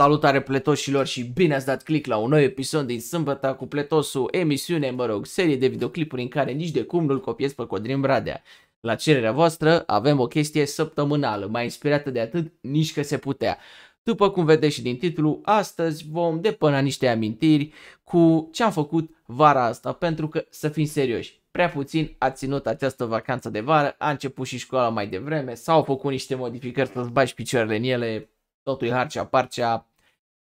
Salutare pletoșilor și bine ați dat click la un nou episod din sâmbătă cu pletosul, emisiune, mă rog, serie de videoclipuri în care nici de cum nu-l copiez pe Codrin Bradea. La cererea voastră avem o chestie săptămânală, mai inspirată de atât nici că se putea. După cum vedeți și din titlu, astăzi vom depăna niște amintiri cu ce am făcut vara asta, pentru că, să fim serioși, prea puțin a ținut această vacanță de vară, a început și școala mai devreme, s-au făcut niște modificări să-ți bagi picioarele în ele, totul e harcea, parcea,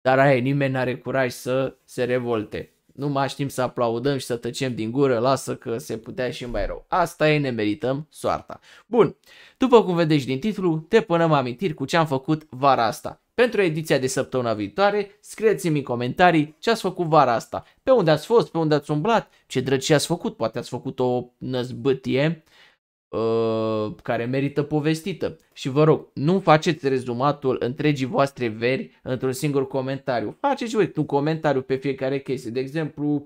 dar aia nimeni n-are curaj să se revolte. Nu mai știm să aplaudăm și să tăcem din gură, lasă că se putea și mai rău. Asta e, ne merităm soarta. Bun, după cum vedeți din titlu, te punem amintiri cu ce am făcut vara asta. Pentru ediția de săptămâna viitoare, scrieți-mi în comentarii ce ați făcut vara asta, pe unde ați fost, pe unde ați umblat, ce drăcie ați făcut, poate ați făcut o năzbâtie Uh, care merită povestită. Și vă rog, nu faceți rezumatul întregii voastre veri într-un singur comentariu. Faceți voi un comentariu pe fiecare chestie. De exemplu,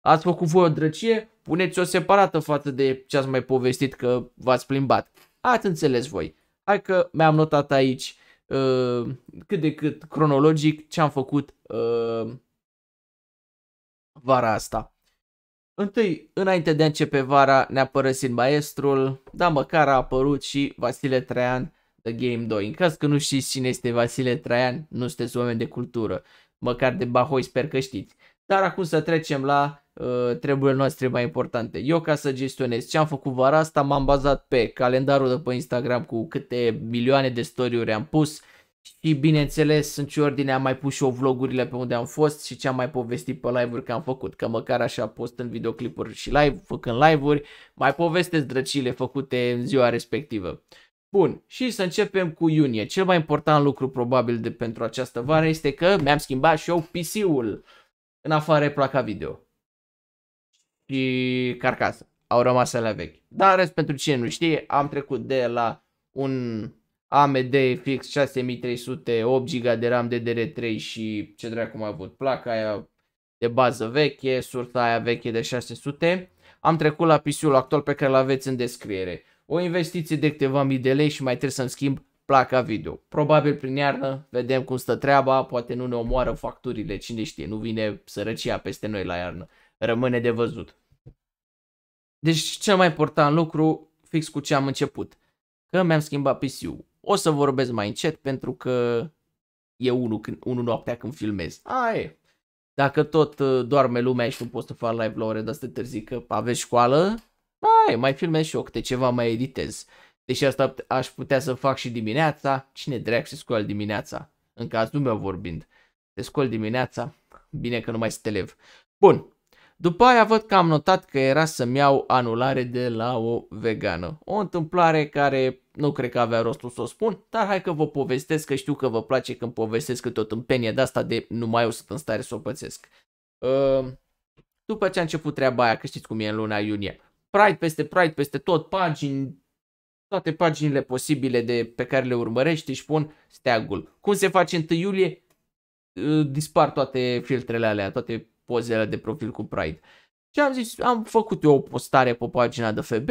ați făcut voi o drăcie, puneți-o separată față de ce ați mai povestit că v-ați plimbat. Ați înțeles voi. Hai că mi-am notat aici uh, cât de cât cronologic ce am făcut uh, vara asta. Întâi, înainte de a începe vara, ne-a părăsit maestrul, dar măcar a apărut și Vasile Traian The Game 2. În caz că nu știți cine este Vasile Traian, nu sunteți oameni de cultură, măcar de Bahoi sper că știți. Dar acum să trecem la uh, treburile noastre mai importante. Eu ca să gestionez ce am făcut vara asta m-am bazat pe calendarul de pe Instagram cu câte milioane de story-uri am pus, și bineînțeles, în ce ordine am mai pus și eu vlogurile pe unde am fost și ce am mai povestit pe live-uri că am făcut, că măcar așa post în videoclipuri și live, făcând live-uri, mai povestesc drăcile făcute în ziua respectivă. Bun, și să începem cu iunie. Cel mai important lucru probabil de pentru această vară este că mi-am schimbat și eu PC-ul în afară placa video și carcasă. Au rămas alea vechi. Dar, rest, pentru cine nu știe, am trecut de la un AMD FX 6300, 8 GB de RAM DDR3 și ce dracu mai avut, placa aia de bază veche, sursa aia veche de 600. Am trecut la PC-ul actual pe care îl aveți în descriere. O investiție de câteva mii de lei și mai trebuie să-mi schimb placa video. Probabil prin iarnă vedem cum stă treaba, poate nu ne omoară facturile, cine știe, nu vine sărăcia peste noi la iarnă. Rămâne de văzut. Deci cel mai important lucru, fix cu ce am început, că mi-am schimbat PC-ul. O să vorbesc mai încet pentru că e unul, când, unul noaptea când filmez. A, e. Dacă tot uh, doarme lumea și nu poți să faci live la ore de asta târzii că aveți școală, mai, mai filmez și eu câte ceva mai editez. Deși asta aș putea să fac și dimineața, cine dreac se scoală dimineața? În cazul meu vorbind. se scol dimineața, bine că nu mai sunt elev. Bun, după aia văd că am notat că era să-mi iau anulare de la o vegană. O întâmplare care nu cred că avea rostul să o spun, dar hai că vă povestesc că știu că vă place când povestesc tot în penie de asta de nu mai sunt în stare să o pățesc. Ehm, după ce a început treaba aia, că știți cum e în luna iunie, Pride peste Pride, peste tot, pagini, toate paginile posibile de, pe care le urmărești își pun steagul. Cum se face 1 iulie? Dispar toate filtrele alea, toate pozele de profil cu Pride. Și am zis, am făcut eu o postare pe pagina de fb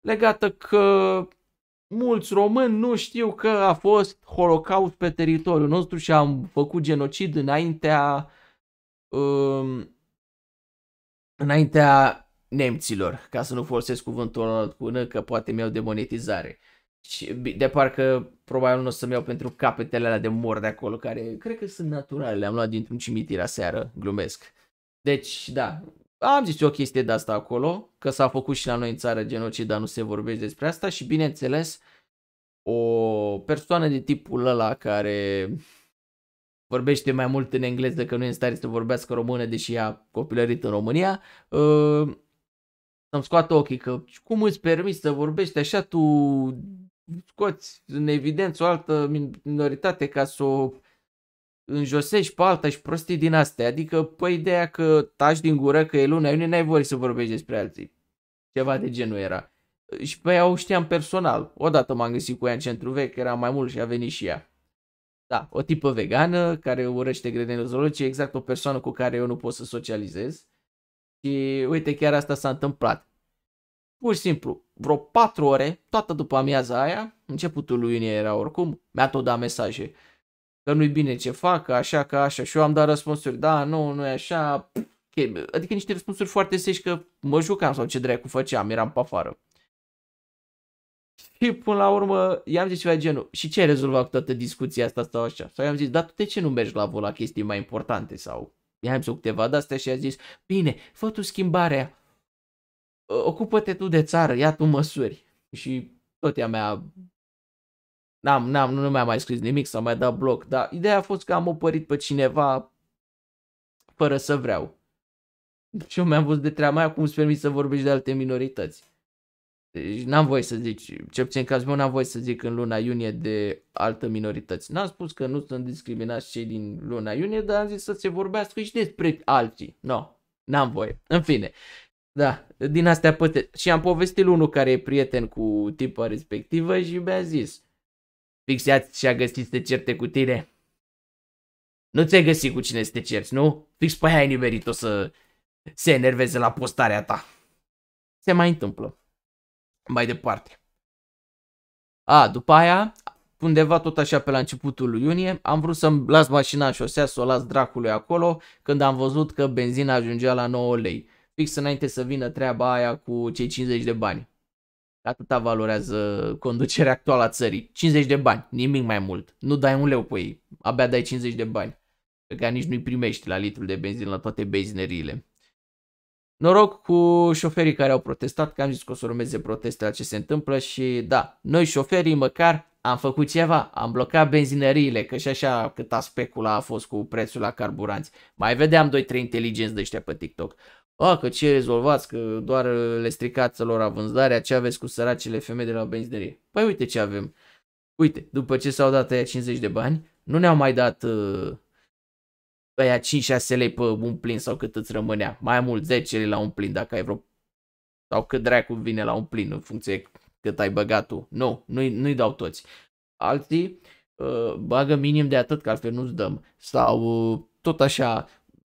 legată că mulți români nu știu că a fost holocaust pe teritoriul nostru și am făcut genocid înaintea um, înaintea nemților, ca să nu folosesc cuvântul ăla cu că poate mi-au demonetizare. Și de parcă probabil nu o să-mi iau pentru capetele alea de mor de acolo, care cred că sunt naturale, le-am luat dintr-un cimitir aseară, glumesc. Deci, da, am zis o chestie de asta acolo, că s-a făcut și la noi în țară genocid, dar nu se vorbește despre asta și bineînțeles o persoană de tipul ăla care vorbește mai mult în engleză că nu e în stare să vorbească română, deși a copilărit în România, uh, să-mi scoată ochii că cum îți permiți să vorbești așa tu scoți în evidență o altă minoritate ca să o înjosești pe alta și prostii din astea. Adică, pe păi, ideea că taci din gură că e luna iunie, n-ai voie să vorbești despre alții. Ceva de genul era. Și pe păi, ea o știam personal. Odată m-am găsit cu ea în centru vechi, era mai mult și a venit și ea. Da, o tipă vegană care urăște grădinile zoologice, exact o persoană cu care eu nu pot să socializez. Și uite, chiar asta s-a întâmplat. Pur și simplu, vreo 4 ore, toată după amiaza aia, începutul lui iunie era oricum, mi-a tot dat mesaje că nu-i bine ce fac, așa, că așa și eu am dat răspunsuri, da, nu, nu e așa, adică niște răspunsuri foarte sești că mă jucam sau ce dracu făceam, eram pe afară. Și până la urmă i-am zis ceva genul, și ce ai rezolvat cu toată discuția asta sau așa? Sau i-am zis, dar tu de ce nu mergi la vol la chestii mai importante sau? I-am zis câteva de astea și i-a zis, bine, fă tu schimbarea, ocupă-te tu de țară, ia tu măsuri. Și tot ea mea N-am, n-am, nu mi a mai scris nimic, s-a mai dat bloc, dar ideea a fost că am opărit pe cineva fără să vreau. Și eu mi-am văzut de treaba mea cum îți permis să vorbești de alte minorități. Deci n-am voie să zic, cel puțin în cazul meu n-am voie să zic în luna iunie de altă minorități. N-am spus că nu sunt discriminați cei din luna iunie, dar am zis să se vorbească și despre alții. No, n-am voie. În fine. Da, din astea păte. Și am povestit lui unul care e prieten cu tipa respectivă și mi-a zis. Fixați și a găsit să te certe cu tine. Nu ți-ai găsit cu cine să te cerți, nu? Fix pe aia ai nimerit-o să se enerveze la postarea ta. Se mai întâmplă. Mai departe. A, după aia, undeva tot așa pe la începutul lui iunie, am vrut să-mi las mașina în șosea, să o las dracului acolo, când am văzut că benzina ajungea la 9 lei fix înainte să vină treaba aia cu cei 50 de bani. Atâta valorează conducerea actuală a țării. 50 de bani, nimic mai mult. Nu dai un leu pe ei, abia dai 50 de bani. Pe care nici nu-i primești la litru de benzină la toate benzineriile. Noroc cu șoferii care au protestat, că am zis că o să urmeze la ce se întâmplă și da, noi șoferii măcar am făcut ceva, am blocat benzinăriile, că și așa cât specula a fost cu prețul la carburanți. Mai vedeam 2-3 inteligenți de ăștia pe TikTok. A, că ce rezolvați, că doar uh, le stricați lor avânzarea, ce aveți cu săracele femei de la benzinărie? Păi uite ce avem. Uite, după ce s-au dat aia 50 de bani, nu ne-au mai dat uh, aia 5-6 lei pe un plin sau cât îți rămânea. Mai mult 10 lei la un plin dacă ai vreo... Sau cât dracu vine la un plin în funcție cât ai băgat tu. Nu, nu-i, nu-i dau toți. Alții uh, bagă minim de atât, că altfel nu-ți dăm. Sau uh, tot așa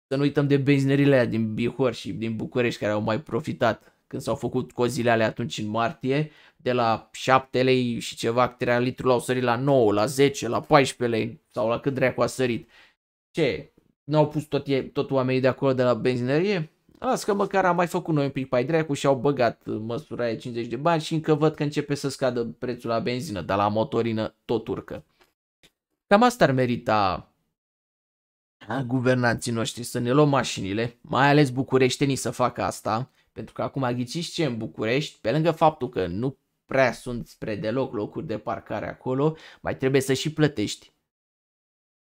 să nu uităm de benzinerile din Bihor și din București care au mai profitat când s-au făcut cozile alea atunci în martie, de la 7 lei și ceva litru l au sărit la 9, la 10, la 14 lei sau la cât dracu a sărit. Ce? N-au pus tot, tot oamenii de acolo de la benzinerie Las că măcar am mai făcut noi un pic pai dracu și au băgat măsura aia 50 de bani și încă văd că începe să scadă prețul la benzină, dar la motorină tot urcă. Cam asta ar merita guvernanții noștri să ne luăm mașinile, mai ales bucureștenii să facă asta, pentru că acum ghiciți ce în București, pe lângă faptul că nu prea sunt spre deloc locuri de parcare acolo, mai trebuie să și plătești.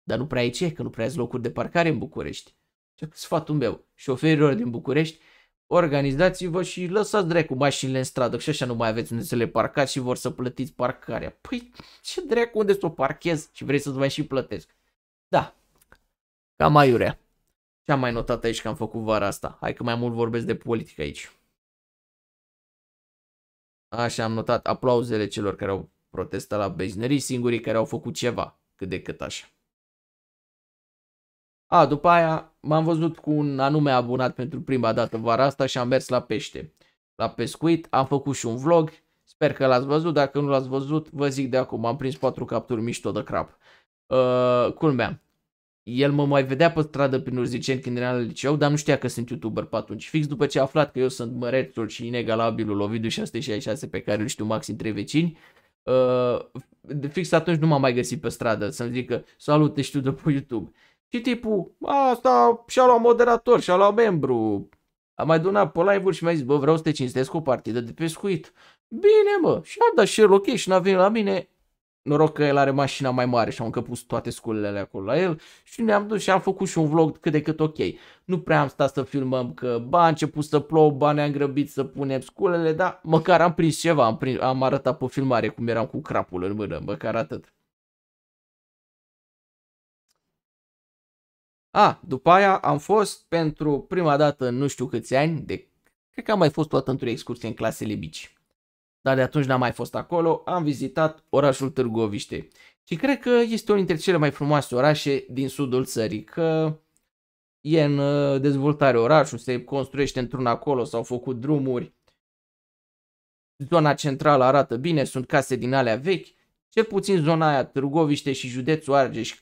Dar nu prea e ce, că nu prea locuri de parcare în București. Ce sfatul meu, șoferilor din București, organizați-vă și lăsați dracu mașinile în stradă, și așa nu mai aveți unde să le parcați și vor să plătiți parcarea. Păi ce dracu, unde să o parchez și vrei să-ți mai și plătesc? Da, Cam aiurea. Ce am mai notat aici că am făcut vara asta? Hai că mai mult vorbesc de politică aici. Așa am notat aplauzele celor care au protestat la benzinării, singurii care au făcut ceva, cât de cât așa. A, după aia m-am văzut cu un anume abonat pentru prima dată vara asta și am mers la pește. La pescuit am făcut și un vlog, sper că l-ați văzut, dacă nu l-ați văzut vă zic de acum, am prins patru capturi mișto de crap. Uh, culmea, el mă mai vedea pe stradă prin urziceni când era la liceu, dar nu știa că sunt youtuber pe atunci. Fix după ce a aflat că eu sunt mărețul și inegalabilul Ovidiu 666 pe care îl știu maxim trei vecini, uh, fix atunci nu m a mai găsit pe stradă să-mi zică salut, te știu de pe YouTube. Și tipul, asta și-a luat moderator, și-a luat membru, a mai donat pe live-uri și mi-a zis, bă, vreau să te cinstesc cu o partidă de pescuit. Bine, mă, și-a dat share location, a venit la mine, Noroc că el are mașina mai mare și au încăpus toate sculele acolo la el și ne-am dus și am făcut și un vlog cât de cât ok. Nu prea am stat să filmăm că ba a început să plouă, ba ne-am grăbit să punem sculele, dar măcar am prins ceva, am, prins, am arătat pe filmare cum eram cu crapul în mână, măcar atât. A, după aia am fost pentru prima dată în nu știu câți ani, de, cred că am mai fost toată într-o excursie în clasele bici dar de atunci n-am mai fost acolo, am vizitat orașul Târgoviște. Și cred că este unul dintre cele mai frumoase orașe din sudul țării, că e în uh, dezvoltare orașul, se construiește într-un acolo, s-au făcut drumuri, zona centrală arată bine, sunt case din alea vechi, cel puțin zona aia, Târgoviște și județul Argeș,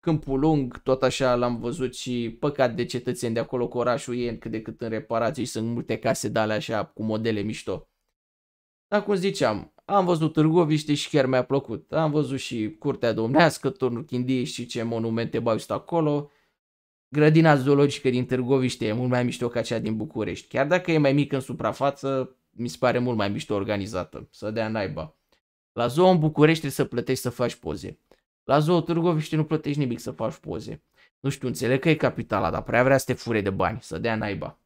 Câmpul Lung, tot așa l-am văzut și păcat de cetățeni de acolo cu orașul e cât de cât în reparații și sunt multe case de alea așa cu modele mișto. Dar cum ziceam, am văzut Târgoviște și chiar mi-a plăcut. Am văzut și Curtea Domnească, Turnul Chindiei și ce monumente bai sunt acolo. Grădina zoologică din Târgoviște e mult mai mișto ca cea din București. Chiar dacă e mai mică în suprafață, mi se pare mult mai mișto organizată. Să dea naiba. La zoo în București trebuie să plătești să faci poze. La zoo Târgoviște nu plătești nimic să faci poze. Nu știu, înțeleg că e capitala, dar prea vrea să te fure de bani, să dea naiba.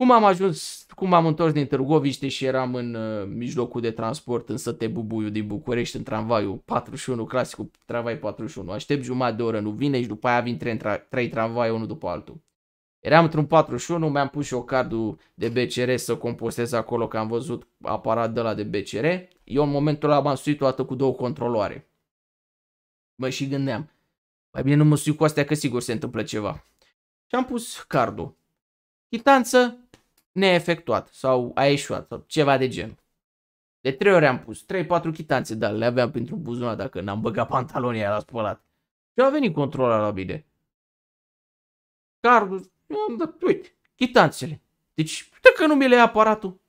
Cum am ajuns, cum am întors din Târgoviște și eram în uh, mijlocul de transport în săte Bubuiu din București, în tramvaiul 41, clasicul tramvai 41. Aștept jumătate de oră, nu vine și după aia vin trei, trei tramvai unul după altul. Eram într-un 41, mi-am pus și o cardul de BCR să compostez acolo că am văzut aparat de la de BCR. Eu în momentul ăla m-am suit toată cu două controloare. Mă și gândeam, mai bine nu mă sui cu astea că sigur se întâmplă ceva. Și am pus cardul. Chitanță, neefectuat sau a ieșuat sau ceva de genul. De trei ori am pus, trei patru chitanțe, dar le aveam pentru buzunar dacă n-am băgat pantalonii la spălat. Și a venit controla la bine. Cardul, am dat, uite, chitanțele. Deci, uite că nu mi le ia aparatul.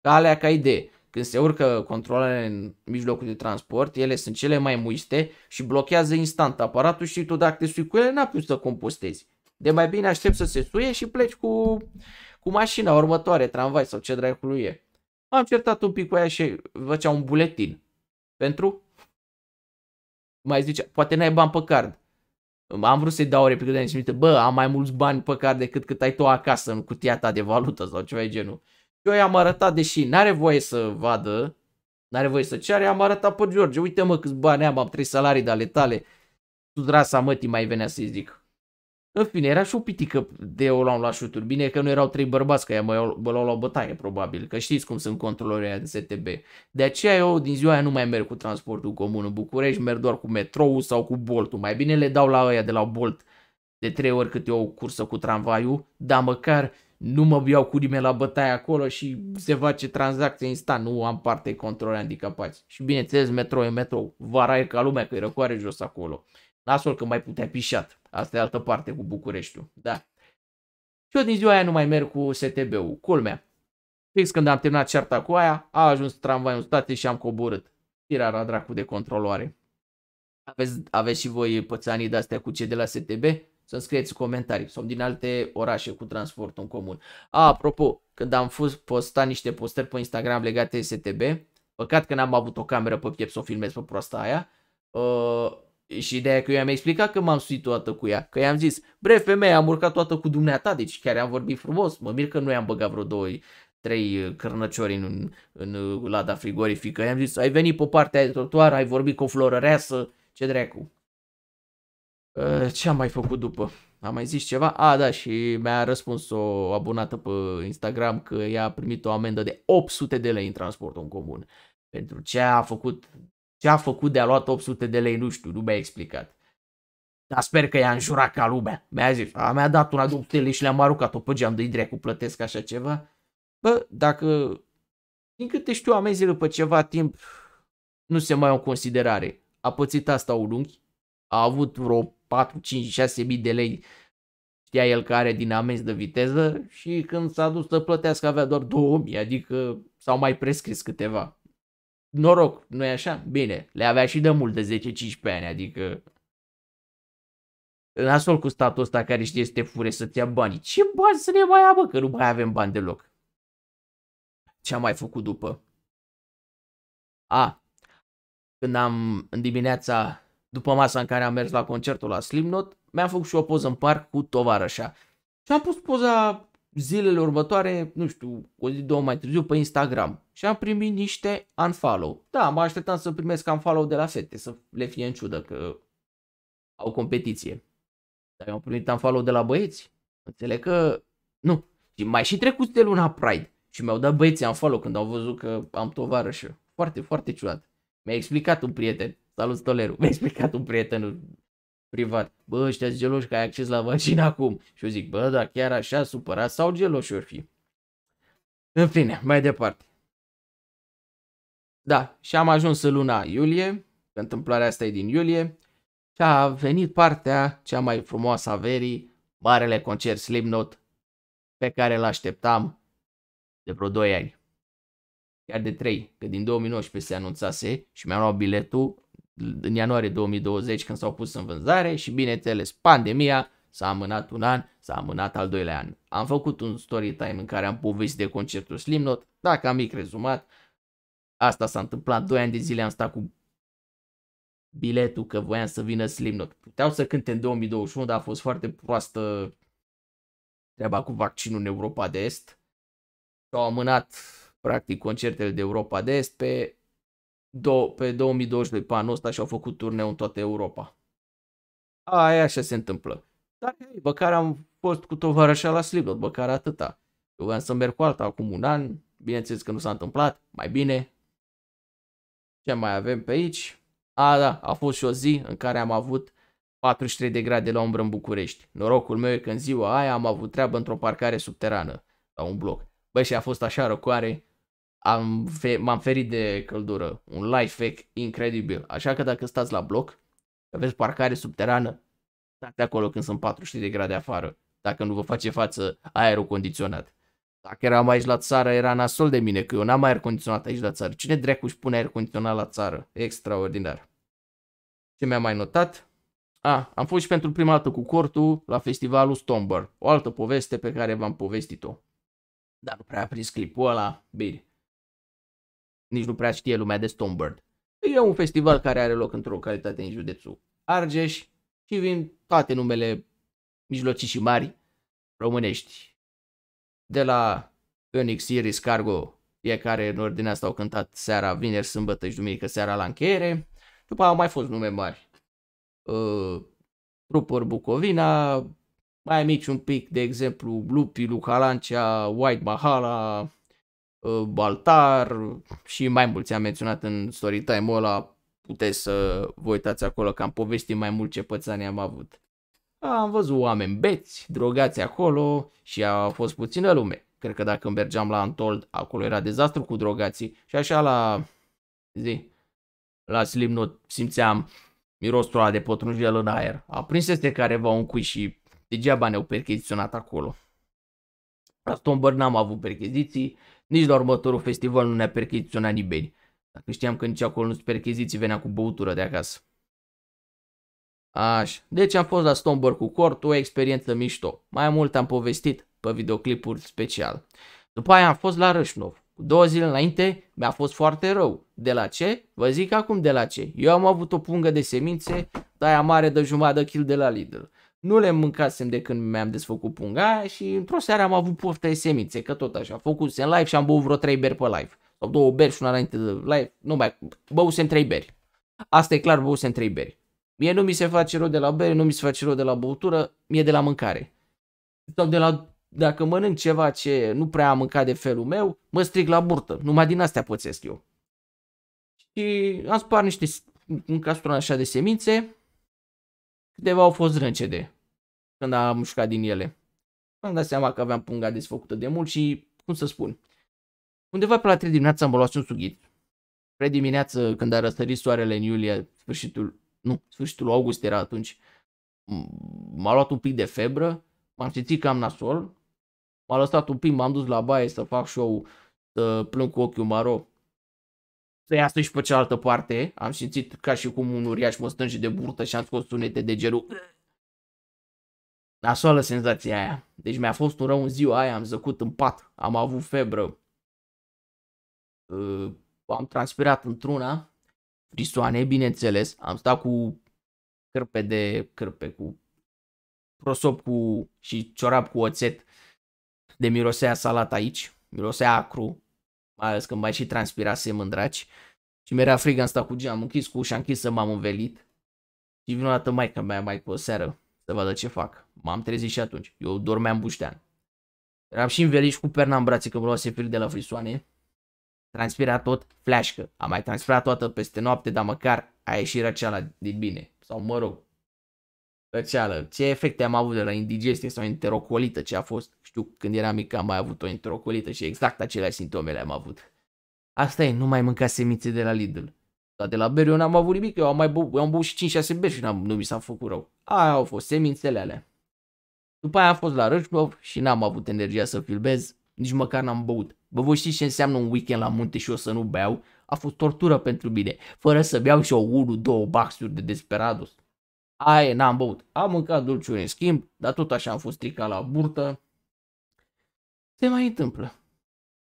Ca alea ca idee. Când se urcă controlele în mijlocul de transport, ele sunt cele mai muiste și blochează instant aparatul și tu dacă te sui cu ele, n a pus să compostezi. De mai bine aștept să se suie și pleci cu cu mașina următoare, tramvai sau ce lui e. Am certat un pic cu ea și făcea un buletin. Pentru? Mai zice, poate n-ai bani pe card. Am vrut să-i dau o replică de aia și mi bă, am mai mulți bani pe card decât cât ai tu acasă în cutia ta de valută sau ceva de genul. Și Eu i-am arătat, deși n-are voie să vadă, n-are voie să ceare, am arătat pe George, uite mă câți bani am, am trei salarii de ale tale. Tu drasa mătii mai venea să-i zic. În fine, era și o pitică de o luam la șuturi. Bine că nu erau trei bărbați, că ea mă luau la bătaie, probabil, că știți cum sunt controlorii aia de STB. De aceea eu din ziua aia nu mai merg cu transportul comun în București, merg doar cu metrou sau cu boltul. Mai bine le dau la ăia de la Bolt de trei ori câte o cursă cu tramvaiul, dar măcar nu mă iau cu nimeni la bătaie acolo și se face tranzacție instant, nu am parte controle handicapați. Și bineînțeles, metro e metro, vara e ca lumea că e răcoare jos acolo. Nasol că mai putea pișat. Asta e altă parte cu Bucureștiul. Da. Și eu din ziua aia nu mai merg cu STB-ul. Culmea. Fix când am terminat cearta cu aia, a ajuns tramvaiul în state și am coborât. Tirara dracu de controloare. Aveți, aveți și voi pățanii de-astea cu cei de la STB? să scrieți comentarii. Sunt din alte orașe cu transport în comun. A, apropo, când am fost postat niște postări pe Instagram legate STB, păcat că n-am avut o cameră pe piept să o filmez pe proasta aia, uh, și ideea că eu i-am explicat că m-am suit toată cu ea, că i-am zis, bre femeia, am urcat toată cu dumneata, deci chiar am vorbit frumos, mă mir că nu i-am băgat vreo doi, trei uh, cărnăciori în, în uh, lada frigorifică, i-am zis, ai venit pe partea trotuar, ai vorbit cu o florăreasă, ce dracu. Uh, ce am mai făcut după? Am mai zis ceva? A, da, și mi-a răspuns o abonată pe Instagram că ea a primit o amendă de 800 de lei în transportul în comun pentru ce a făcut ce a făcut de a luat 800 de lei, nu știu, nu mi-a explicat. Dar sper că i-a înjurat ca lumea. Mi-a zis, a, mi-a dat una de 800 lei și le-am aruncat-o pe geam de dracu, plătesc așa ceva. Bă, dacă, din câte știu, amenzile după ceva timp nu se mai au în considerare. A pățit asta un unchi, a avut vreo 4, 5, 6 mii de lei știa el că are din amenzi de viteză și când s-a dus să plătească avea doar 2000, adică s-au mai prescris câteva noroc, nu e așa? Bine, le avea și de mult de 10-15 ani, adică nasol cu statul ăsta care știe să te fure să-ți ia banii. Ce bani să ne mai ia, că nu mai avem bani deloc. Ce am mai făcut după? A, când am, în dimineața, după masa în care am mers la concertul la Slimnot, mi-am făcut și o poză în parc cu tovarășa. Și am pus poza zilele următoare, nu știu, o zi, două mai târziu pe Instagram și am primit niște unfollow. Da, mă așteptam să primesc unfollow de la fete, să le fie în ciudă că au competiție. Dar eu am primit unfollow de la băieți. Înțeleg că nu. Și mai și trecut de luna Pride și mi-au dat băieții unfollow când au văzut că am tovarășă. Foarte, foarte ciudat. Mi-a explicat un prieten, salut Stoleru, mi-a explicat un prieten privat. Bă, ăștia geloși că ai acces la vaccină acum. Și eu zic, bă, da, chiar așa supărat sau geloși ori fi. În fine, mai departe. Da, și am ajuns în luna iulie, întâmplarea asta e din iulie, și a venit partea cea mai frumoasă a verii, marele concert Slipknot, pe care îl așteptam de vreo 2 ani. Chiar de 3, că din 2019 se anunțase și mi-am luat biletul în ianuarie 2020 când s-au pus în vânzare și bineînțeles pandemia s-a amânat un an, s-a amânat al doilea an. Am făcut un story time în care am povestit de concertul Slimnot, dacă am mic rezumat, asta s-a întâmplat, 2 ani de zile am stat cu biletul că voiam să vină Slimnot. Puteau să cânte în 2021, dar a fost foarte proastă treaba cu vaccinul în Europa de Est. S-au amânat practic concertele de Europa de Est pe do- pe 2022 pe anul ăsta și au făcut turneu în toată Europa. Aia așa se întâmplă. Dar hei, care am fost cu tovarășa la Slipknot, care atâta. Eu voiam să merg cu alta acum un an, bineînțeles că nu s-a întâmplat, mai bine. Ce mai avem pe aici? A, da, a fost și o zi în care am avut 43 de grade la umbră în București. Norocul meu e că în ziua aia am avut treabă într-o parcare subterană, la un bloc. Băi, și a fost așa răcoare, am m-am ferit de căldură, un life hack incredibil. Așa că dacă stați la bloc, aveți parcare subterană, stați acolo când sunt 40 de grade afară, dacă nu vă face față aerul condiționat. Dacă eram aici la țară, era nasol de mine, că eu n-am aer condiționat aici la țară. Cine dracu își pune aer condiționat la țară? Extraordinar. Ce mi-am mai notat? A, am fost și pentru prima dată cu cortul la festivalul Stomber, o altă poveste pe care v-am povestit-o. Dar nu prea a prins clipul ăla, bine nici nu prea știe lumea de Stonebird. E un festival care are loc într-o localitate în județul Argeș și vin toate numele mijlocii și mari românești. De la Phoenix Series Cargo, fiecare în ordinea asta au cântat seara, vineri, sâmbătă și duminică seara la încheiere. După au mai fost nume mari. Uh, Rupor Bucovina, mai mici un pic, de exemplu, Lupi, Lucalancea, White Mahala, Baltar uh, și mai mulți am menționat în storytime-ul ăla, puteți să vă uitați acolo că am povestit mai mult ce pățani am avut. Am văzut oameni beți, drogați acolo și a fost puțină lume. Cred că dacă mergeam la Antold, acolo era dezastru cu drogații și așa la zi, la not simțeam mirosul ăla de potrunjel în aer. A prins este careva un cui și degeaba ne-au percheziționat acolo. La Stomber n-am avut percheziții, nici la următorul festival nu ne-a percheziționat nimeni. Dacă știam că nici acolo nu-ți percheziții venea cu băutură de acasă. Aș, deci am fost la Stomber cu Cort, o experiență mișto. Mai mult am povestit pe videoclipul special. După aia am fost la Rășnov. Cu două zile înainte mi-a fost foarte rău. De la ce? Vă zic acum de la ce. Eu am avut o pungă de semințe, taia mare de jumătate de kil de la Lidl. Nu le mâncasem de când mi-am desfăcut punga și într-o seară am avut poftă de semințe, că tot așa, făcusem live și am băut vreo 3 beri pe live. Sau două beri și una înainte de live, nu mai, băusem 3 beri. Asta e clar, băusem 3 beri. Mie nu mi se face rău de la beri, nu mi se face rău de la băutură, mie de la mâncare. Sau de la dacă mănânc ceva ce nu prea am mâncat de felul meu, mă stric la burtă. Numai din astea pățesc eu. Și am spart niște un castron așa de semințe Câteva au fost râncede când am mușcat din ele. am dat seama că aveam punga desfăcută de mult și, cum să spun, undeva pe la 3 dimineața am luat un sughit. Pre dimineață, când a răsărit soarele în iulie, sfârșitul, nu, sfârșitul august era atunci, m-a luat un pic de febră, m-am simțit cam nasol, m-a lăsat un pic, m-am dus la baie să fac show, să plâng cu ochiul maro, să păi iasă și pe cealaltă parte. Am simțit ca și cum un uriaș mă stânge de burtă și am scos sunete de gerul. Nasoală senzația aia. Deci mi-a fost un rău în ziua aia, am zăcut în pat, am avut febră. Uh, am transpirat într-una, frisoane, bineînțeles. Am stat cu cărpe de cărpe, cu prosop cu, și ciorap cu oțet de mirosea salat aici. Mirosea acru, mai ales că mai și transpirasem în draci. Și mi-era frig, am stat cu geam închis, cu ușa închisă, m-am învelit. Și vin o dată maica mea mai cu o seară să vadă ce fac. M-am trezit și atunci. Eu dormeam buștean. Eram și învelit și cu perna în brațe că mă luase frig de la frisoane. Transpira tot, flașcă. Am mai transpirat toată peste noapte, dar măcar a ieșit răceala din bine. Sau mă rog, răceală, ce efecte am avut de la indigestie sau enterocolită, ce a fost, știu, când eram mic am mai avut o enterocolită și exact aceleași simptome le-am avut. Asta e, nu mai mânca semințe de la Lidl. Dar de la beri eu n-am avut nimic, eu am mai bu- eu am băut și 5-6 beri și n-am, nu mi s-a făcut rău. Aia au fost semințele alea. După aia am fost la Rășnov și n-am avut energia să filmez, nici măcar n-am băut. Bă, voi știți ce înseamnă un weekend la munte și o să nu beau? A fost tortură pentru mine, fără să beau și o 1-2 baxuri de desperados aia n-am băut. Am mâncat dulciuri în schimb, dar tot așa am fost stricat la burtă. Se mai întâmplă.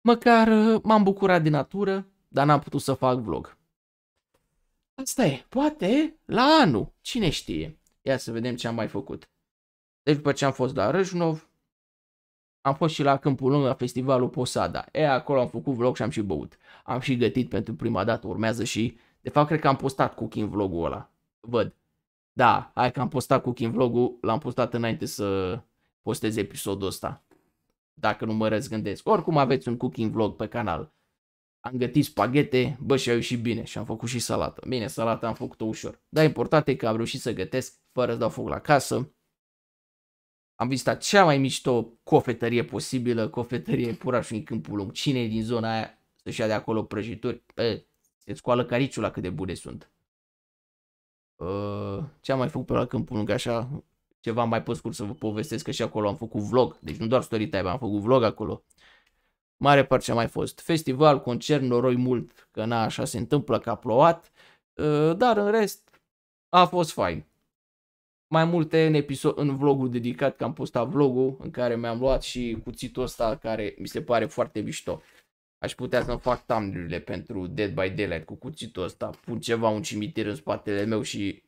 Măcar uh, m-am bucurat de natură, dar n-am putut să fac vlog. Asta e, poate la anul, cine știe. Ia să vedem ce am mai făcut. Deci după ce am fost la Răjnov, am fost și la Câmpul Lung la festivalul Posada. E, acolo am făcut vlog și am și băut. Am și gătit pentru prima dată, urmează și... De fapt, cred că am postat cooking vlogul ăla. Văd. Da, hai că am postat cooking vlog-ul, l-am postat înainte să postez episodul ăsta. Dacă nu mă răzgândesc. Oricum aveți un cooking vlog pe canal. Am gătit spaghete, bă și a ieșit bine și am făcut și salată. Bine, salata am făcut-o ușor. Dar important e că am reușit să gătesc fără să dau foc la casă. Am vizitat cea mai mișto cofetărie posibilă, cofetărie și în Câmpul Lung. Cine din zona aia să-și ia de acolo prăjituri? Bă, se scoală cariciul la cât de bune sunt. Uh, ce am mai făcut pe la câmpul lung așa, ceva mai pe scurt să vă povestesc că și acolo am făcut vlog, deci nu doar story time, am făcut vlog acolo. Mare parte ce a mai fost. Festival, concert, noroi mult, că na, așa se întâmplă că a plouat, uh, dar în rest a fost fain. Mai multe în episod, în vlogul dedicat, că am postat vlogul în care mi-am luat și cuțitul ăsta care mi se pare foarte mișto. Aș putea să-mi fac thumbnail pentru Dead by Daylight cu cuțitul ăsta. Pun ceva, un cimitir în spatele meu și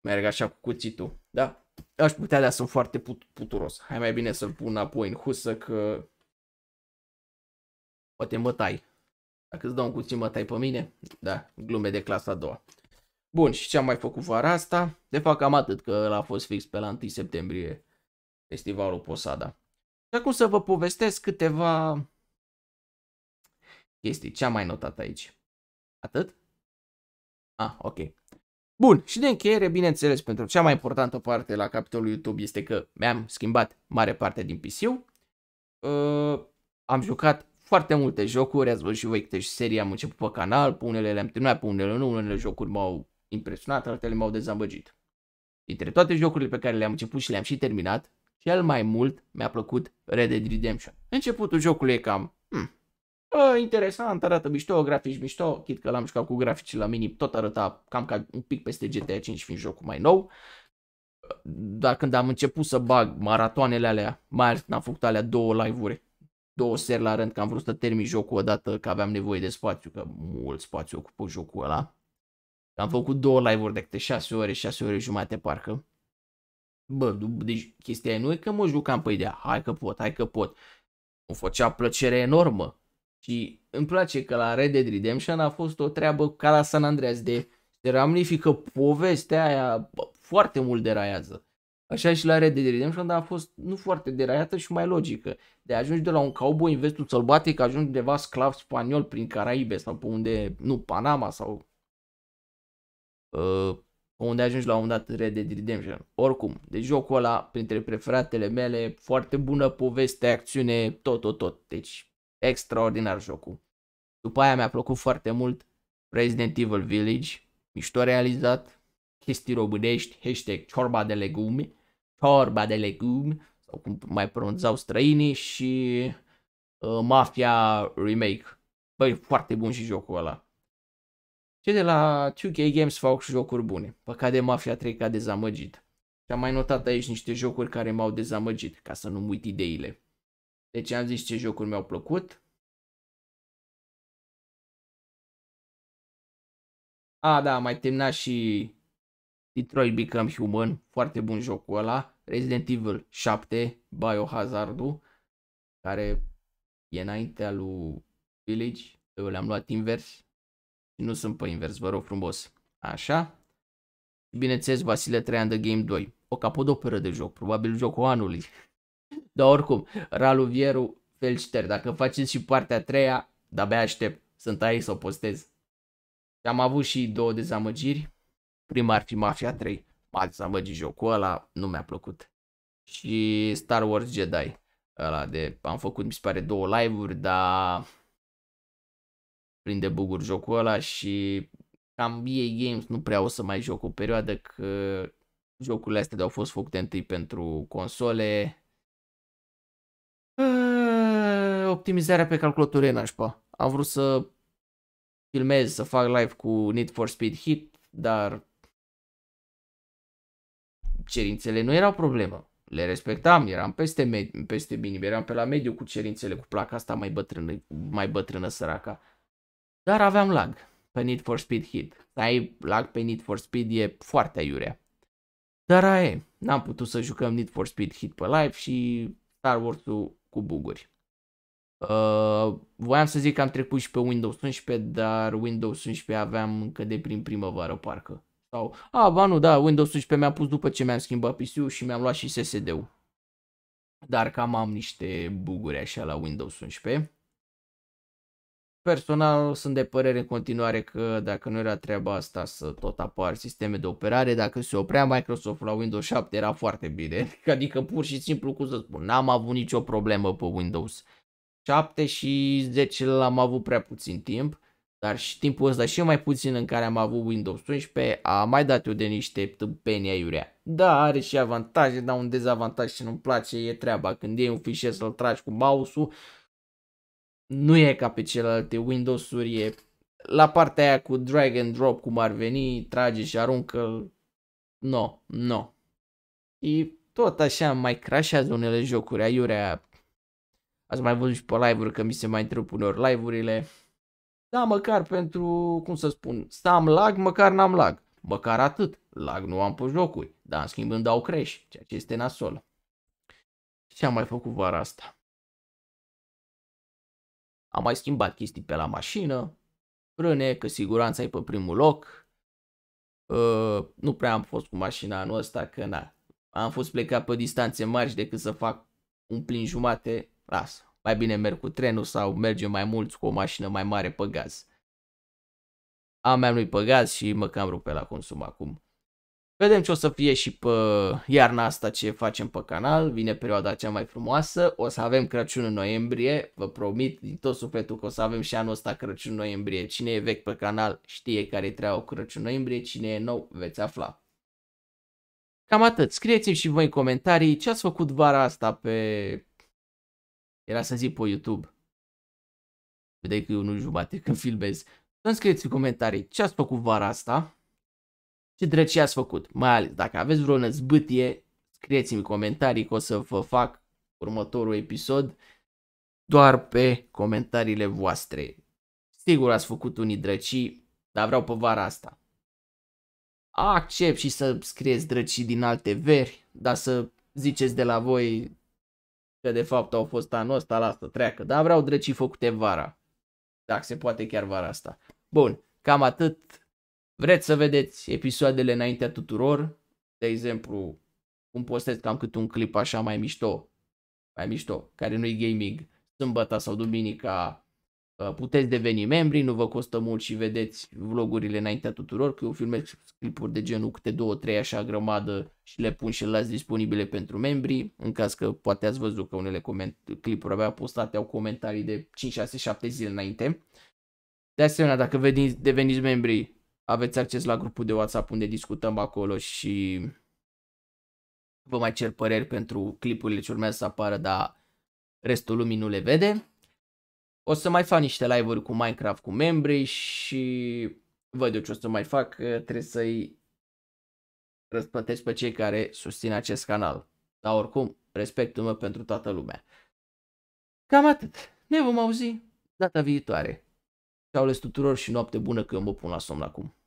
merg așa cu cuțitul. Da? Aș putea, dar sunt foarte put puturos. Hai mai bine să-l pun apoi în husă că... Poate mă tai. Dacă îți dau un cuțit, mă tai pe mine. Da, glume de clasa a doua. Bun, și ce am mai făcut vara asta? De fapt am atât, că l a fost fix pe la 1 septembrie festivalul Posada. Și acum să vă povestesc câteva chestii. Ce am mai notat aici? Atât? Ah, ok. Bun, și de încheiere, bineînțeles, pentru cea mai importantă parte la capitolul YouTube este că mi-am schimbat mare parte din PC-ul. Uh, am jucat foarte multe jocuri, ați văzut și voi câte și serii am început pe canal, pe unele le-am terminat, pe unele nu, unele jocuri m-au impresionat, altele m-au dezamăgit. Dintre toate jocurile pe care le-am început și le-am și terminat, cel mai mult mi-a plăcut Red Dead Redemption. Începutul jocului e cam Bă, interesant, arată mișto, grafici mișto, chit că l-am jucat cu grafici la mini, tot arăta cam ca un pic peste GTA 5 fiind jocul mai nou. Dar când am început să bag maratoanele alea, mai ales când am făcut alea două live-uri, două seri la rând, că am vrut să termin jocul odată, că aveam nevoie de spațiu, că mult spațiu ocupă jocul ăla. Am făcut două live-uri de câte 6 ore, 6 ore jumate parcă. Bă, deci chestia e nu e că mă jucam pe păi ideea, hai că pot, hai că pot. Îmi făcea plăcere enormă, și îmi place că la Red Dead Redemption a fost o treabă ca la San Andreas de se ramnifică povestea aia foarte mult deraiază. Așa și la Red Dead Redemption, dar a fost nu foarte deraiată și mai logică. De ajungi de la un cowboy în vestul sălbatic, ajungi undeva sclav spaniol prin Caraibe sau pe unde, nu, Panama sau uh, unde ajungi la un dat Red Dead Redemption. Oricum, de jocul ăla, printre preferatele mele, foarte bună poveste, acțiune, tot, tot, tot. Deci extraordinar jocul. După aia mi-a plăcut foarte mult Resident Evil Village, mișto realizat, chestii robânești, hashtag ciorba de legume, ciorba de legume, sau cum mai pronunțau străinii, și uh, Mafia Remake. Băi, foarte bun și jocul ăla. Ce de la 2K Games fac jocuri bune. Păcat de Mafia 3 ca dezamăgit. Și am mai notat aici niște jocuri care m-au dezamăgit, ca să nu uit ideile. Deci am zis ce jocuri mi-au plăcut. A, da, mai terminat și Detroit Become Human, foarte bun jocul ăla. Resident Evil 7, Biohazard-ul, care e înaintea lui Village. Eu le-am luat invers. Nu sunt pe invers, vă rog frumos. Așa. Bineînțeles, Vasile and The Game 2. O capodoperă de joc, probabil jocul anului. Dar oricum, Ralu Vieru, felicitări. Dacă faceți și partea a treia, de-abia aștept. Sunt aici să o postez. Am avut și două dezamăgiri. Prima ar fi Mafia 3. M-a dezamăgit jocul ăla, nu mi-a plăcut. Și Star Wars Jedi. Ăla de, am făcut, mi se pare, două live-uri, dar prinde buguri jocul ăla și cam EA Games nu prea o să mai joc o perioadă că jocurile astea de au fost făcute întâi pentru console, optimizarea pe calculator e nașpa. Am vrut să filmez, să fac live cu Need for Speed Hit, dar cerințele nu erau problemă. Le respectam, eram peste, med- peste minim, eram pe la mediu cu cerințele, cu placa asta mai bătrână, mai bătrână săraca. Dar aveam lag pe Need for Speed Hit. ai lag pe Need for Speed e foarte aiurea. Dar aia e, n-am putut să jucăm Need for Speed Hit pe live și Star Wars-ul cu buguri. Uh, voiam să zic că am trecut și pe Windows 11, dar Windows 11 aveam încă de prin primăvară, parcă. Sau, a, ba nu, da, Windows 11 mi a pus după ce mi-am schimbat PC-ul și mi-am luat și SSD-ul. Dar cam am niște buguri așa la Windows 11. Personal sunt de părere în continuare că dacă nu era treaba asta să tot apar sisteme de operare, dacă se oprea Microsoft la Windows 7 era foarte bine. Adică pur și simplu, cum să spun, n-am avut nicio problemă pe Windows 7 și 10 l-am avut prea puțin timp, dar și timpul ăsta și mai puțin în care am avut Windows 11 a mai dat eu de niște tâmpenii aiurea. Da, are și avantaje, dar un dezavantaj și nu-mi place e treaba. Când e un fișier să-l tragi cu mouse-ul, nu e ca pe celelalte Windows-uri, e la partea aia cu drag and drop cum ar veni, trage și aruncă, no, no. Și tot așa mai crashează unele jocuri aiurea Ați mai văzut și pe live-uri că mi se mai întrerup uneori live-urile. Da, măcar pentru, cum să spun, să am lag, măcar n-am lag. Măcar atât. Lag nu am pe jocuri, dar în schimb îmi dau crash, ceea ce este nasol. Ce am mai făcut vara asta? Am mai schimbat chestii pe la mașină, frâne, că siguranța e pe primul loc. Uh, nu prea am fost cu mașina anul ăsta, că na, am fost plecat pe distanțe mari și decât să fac un plin jumate, Lasă. Mai bine merg cu trenul sau mergem mai mulți cu o mașină mai mare pe gaz. A mea nu-i pe gaz și mă cam rupe la consum acum. Vedem ce o să fie și pe iarna asta ce facem pe canal, vine perioada cea mai frumoasă, o să avem Crăciun în noiembrie, vă promit din tot sufletul că o să avem și anul ăsta Crăciun în noiembrie. Cine e vechi pe canal știe care e treaba Crăciun în noiembrie, cine e nou veți afla. Cam atât, scrieți-mi și voi în comentarii ce ați făcut vara asta pe era să zic pe YouTube. Vedeai că eu nu jumate când filmez. Să-mi scrieți în comentarii ce ați făcut vara asta. Ce drăcie ați făcut. Mai ales dacă aveți vreo năzbâtie, scrieți-mi comentarii că o să vă fac următorul episod doar pe comentariile voastre. Sigur ați făcut unii drăcii, dar vreau pe vara asta. Accept și să scrieți drăcii din alte veri, dar să ziceți de la voi că de fapt au fost anul ăsta, la asta treacă, dar vreau drecii făcute vara, dacă se poate chiar vara asta. Bun, cam atât. Vreți să vedeți episoadele înaintea tuturor, de exemplu, cum postez cam cât un clip așa mai mișto, mai mișto, care nu-i gaming, Sâmbăta sau duminica puteți deveni membri, nu vă costă mult și vedeți vlogurile înaintea tuturor, că eu filmez clipuri de genul câte două, trei așa grămadă și le pun și le las disponibile pentru membri, în caz că poate ați văzut că unele coment- clipuri avea postate au comentarii de 5, 6, 7 zile înainte. De asemenea, dacă veniți, deveniți membri, aveți acces la grupul de WhatsApp unde discutăm acolo și vă mai cer păreri pentru clipurile ce urmează să apară, dar restul lumii nu le vede. O să mai fac niște live-uri cu Minecraft cu membrii și văd eu ce o să mai fac, trebuie să-i răspătesc pe cei care susțin acest canal. Dar oricum, respectul meu pentru toată lumea. Cam atât. Ne vom auzi data viitoare. Ceau les tuturor și noapte bună când mă pun la somn acum.